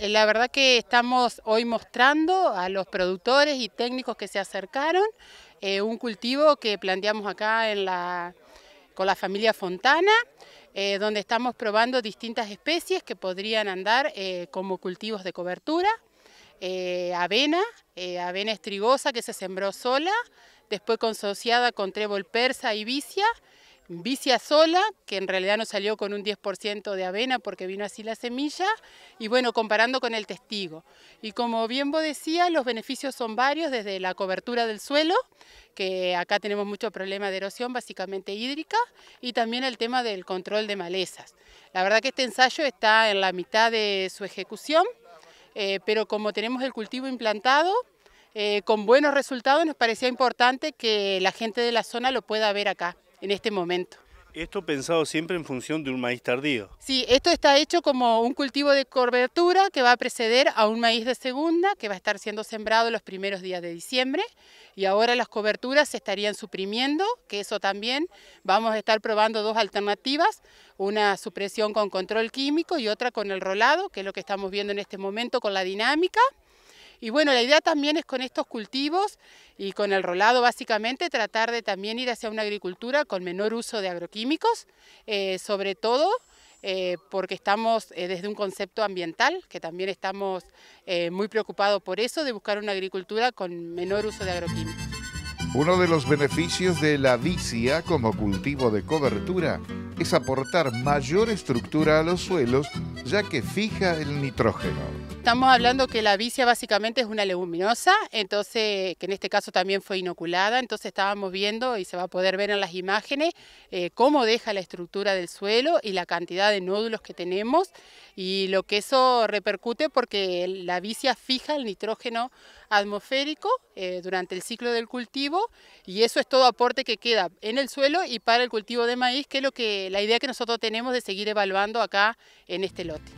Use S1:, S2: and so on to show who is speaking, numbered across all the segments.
S1: Eh, la verdad que estamos hoy mostrando a los productores y técnicos que se acercaron eh, un cultivo que planteamos acá con la familia Fontana, eh, donde estamos probando distintas especies que podrían andar como cultivos de cobertura. avena, avena estrigosa que se sembró sola, después consociada con trébol persa y vicia, vicia sola, que en realidad no salió con un 10% de avena porque vino así la semilla, y bueno, comparando con el testigo. Y como bien vos decías, los beneficios son varios, desde la cobertura del suelo, que acá tenemos mucho problema de erosión, básicamente hídrica, y también el tema del control de malezas. La verdad que este ensayo está en la mitad de su ejecución, eh, pero como tenemos el cultivo implantado, eh, con buenos resultados nos parecía importante que la gente de la zona lo pueda ver acá en este momento.
S2: Esto pensado siempre en función de un maíz tardío.
S1: Sí, esto está hecho como un cultivo de cobertura que va a preceder a un maíz de segunda que va a estar siendo sembrado los primeros días de diciembre y ahora las coberturas se estarían suprimiendo, que eso también vamos a estar probando dos alternativas, una supresión con control químico y otra con el rolado, que es lo que estamos viendo en este momento con la dinámica. Y bueno, la idea también es con estos cultivos y con el rolado básicamente tratar de también ir hacia una agricultura con menor uso de agroquímicos, eh, sobre todo eh, porque estamos eh, desde un concepto ambiental, que también estamos muy preocupados por eso, de buscar una agricultura con menor uso de agroquímicos.
S2: Uno de los beneficios de la vicia como cultivo de cobertura es aportar mayor estructura a los suelos ya que fija el nitrógeno.
S1: Estamos hablando que la vicia básicamente es una leguminosa, entonces que en este caso también fue inoculada, entonces estábamos viendo y se va a poder ver en las imágenes eh, cómo deja la estructura del suelo y la cantidad de nódulos que tenemos y lo que eso repercute porque la vicia fija el nitrógeno atmosférico eh, durante el ciclo del cultivo y eso es todo aporte que queda en el suelo y para el cultivo de maíz, que es lo que, la idea que nosotros tenemos de seguir evaluando acá en este lote.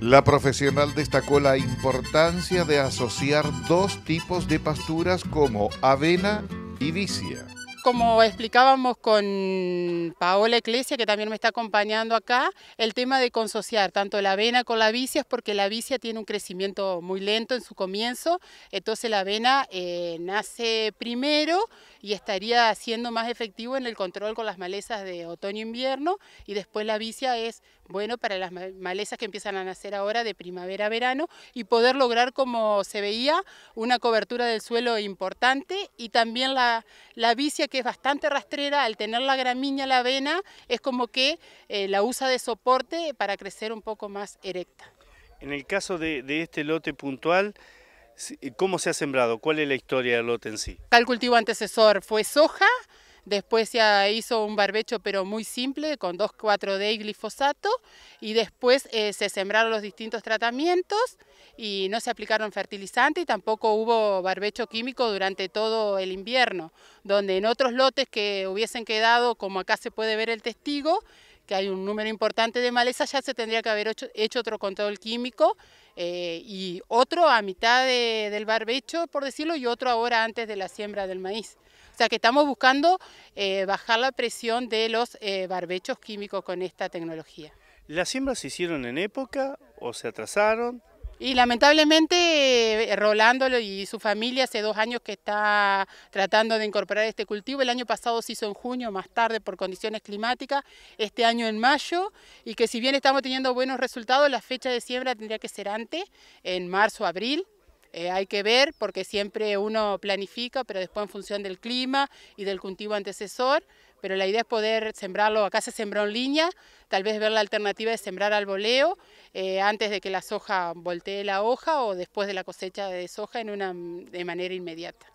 S2: La profesional destacó la importancia de asociar dos tipos de pasturas como avena y vicia
S1: como explicábamos con Paola Iglesia, que también me está acompañando acá, el tema de consociar tanto la avena con la vicia es porque la vicia tiene un crecimiento muy lento en su comienzo, entonces la avena eh, nace primero y estaría siendo más efectivo en el control con las malezas de otoño-invierno e y después la vicia es bueno para las malezas que empiezan a nacer ahora de primavera-verano y poder lograr, como se veía, una cobertura del suelo importante y también la, la vicia que es bastante rastrera, al tener la gramínea, la avena, es como que eh, la usa de soporte para crecer un poco más erecta.
S2: En el caso de, este lote puntual, ¿Cómo se ha sembrado? ¿Cuál es la historia del lote en sí?
S1: Tal cultivo antecesor fue soja, Después se hizo un barbecho pero muy simple con 2,4-D y glifosato y después eh, se sembraron los distintos tratamientos y no se aplicaron fertilizantes y tampoco hubo barbecho químico durante todo el invierno, donde en otros lotes que hubiesen quedado, como acá se puede ver el testigo, que hay un número importante de malezas, ya se tendría que haber hecho, otro control químico eh, y otro a mitad del barbecho, por decirlo, y otro ahora antes de la siembra del maíz. O sea que estamos buscando eh, bajar la presión de los eh, barbechos químicos con esta tecnología.
S2: ¿Las siembras se hicieron en época o se atrasaron?
S1: Y lamentablemente eh, Rolando y su familia hace dos años que está tratando de incorporar este cultivo. El año pasado se hizo en junio, más tarde por condiciones climáticas, este año en mayo, y que si bien estamos teniendo buenos resultados, la fecha de siembra tendría que ser antes, en marzo, abril, eh, hay que ver porque siempre uno planifica, pero después en función del clima y del cultivo antecesor, pero la idea es poder sembrarlo, acá se sembró en línea, tal vez ver la alternativa de sembrar al voleo eh, antes de que la soja voltee la hoja o después de la cosecha de soja en una, de manera inmediata.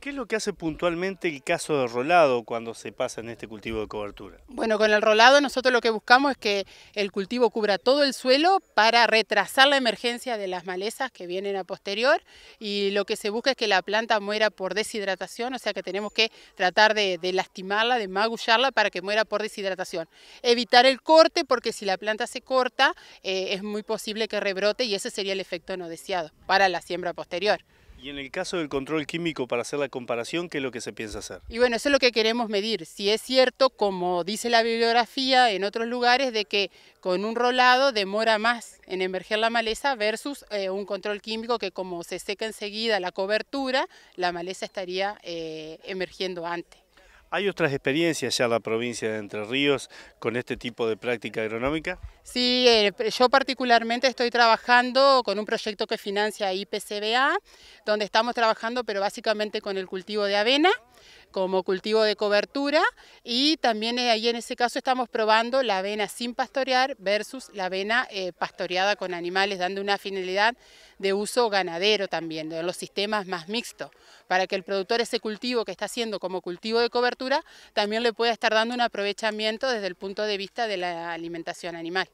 S1: ¿Qué es lo que
S2: hace puntualmente el caso de rolado cuando se pasa en este cultivo de cobertura?
S1: Bueno, con el rolado nosotros lo que buscamos es que el cultivo cubra todo el suelo para retrasar la emergencia de las malezas que vienen a posterior y lo que se busca es que la planta muera por deshidratación, o sea que tenemos que tratar de, lastimarla, de magullarla para que muera por deshidratación. Evitar el corte porque si la planta se corta eh, es muy posible que rebrote y ese sería el efecto no deseado para la siembra posterior.
S2: Y en el caso del control químico, para hacer la comparación, ¿qué es lo que se piensa hacer?
S1: Y bueno, eso es lo que queremos medir. Si es cierto, como dice la bibliografía en otros lugares, de que con un rolado demora más en emerger la maleza versus eh, un control químico que como se seca enseguida la cobertura, la maleza estaría eh, emergiendo antes.
S2: ¿Hay otras experiencias ya en la provincia de Entre Ríos con este tipo de práctica agronómica?
S1: Sí, eh, yo particularmente estoy trabajando con un proyecto que financia IPCBA, donde estamos trabajando, pero básicamente con el cultivo de avena como cultivo de cobertura y también eh, ahí en ese caso estamos probando la avena sin pastorear versus la avena eh, pastoreada con animales, dando una finalidad de uso ganadero también, de los sistemas más mixtos, para que el productor ese cultivo que está haciendo como cultivo de cobertura también le pueda estar dando un aprovechamiento desde el punto de vista de la alimentación animal.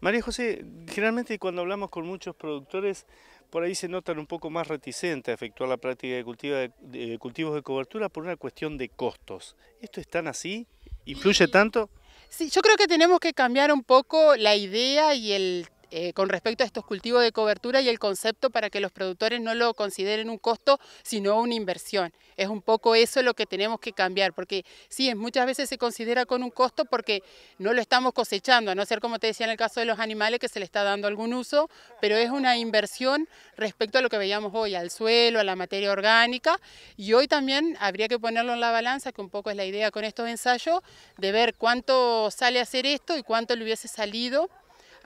S2: María José, generalmente cuando hablamos con muchos productores, por ahí se notan un poco más reticentes a efectuar la práctica de, de, cultivos de cobertura por una cuestión de costos. ¿Esto es tan así? ¿Influye tanto?
S1: Sí, yo creo que tenemos que cambiar un poco la idea y el eh, con respecto a estos cultivos de cobertura y el concepto para que los productores no lo consideren un costo, sino una inversión. Es un poco eso lo que tenemos que cambiar, porque sí, muchas veces se considera con un costo porque no lo estamos cosechando, a no ser como te decía en el caso de los animales que se le está dando algún uso, pero es una inversión respecto a lo que veíamos hoy, al suelo, a la materia orgánica, y hoy también habría que ponerlo en la balanza, que un poco es la idea con estos ensayos, de ver cuánto sale a hacer esto y cuánto le hubiese salido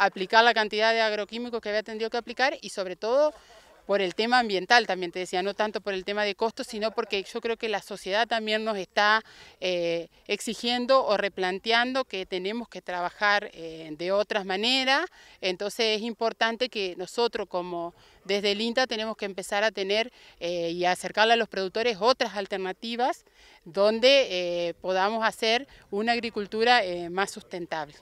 S1: aplicar la cantidad de agroquímicos que había tenido que aplicar y sobre todo por el tema ambiental también, te decía, no tanto por el tema de costos, sino porque yo creo que la sociedad también nos está eh, exigiendo o replanteando que tenemos que trabajar eh, de otras maneras, entonces es importante que nosotros como desde el INTA tenemos que empezar a tener eh, y acercarle a los productores otras alternativas donde podamos hacer una agricultura más sustentable.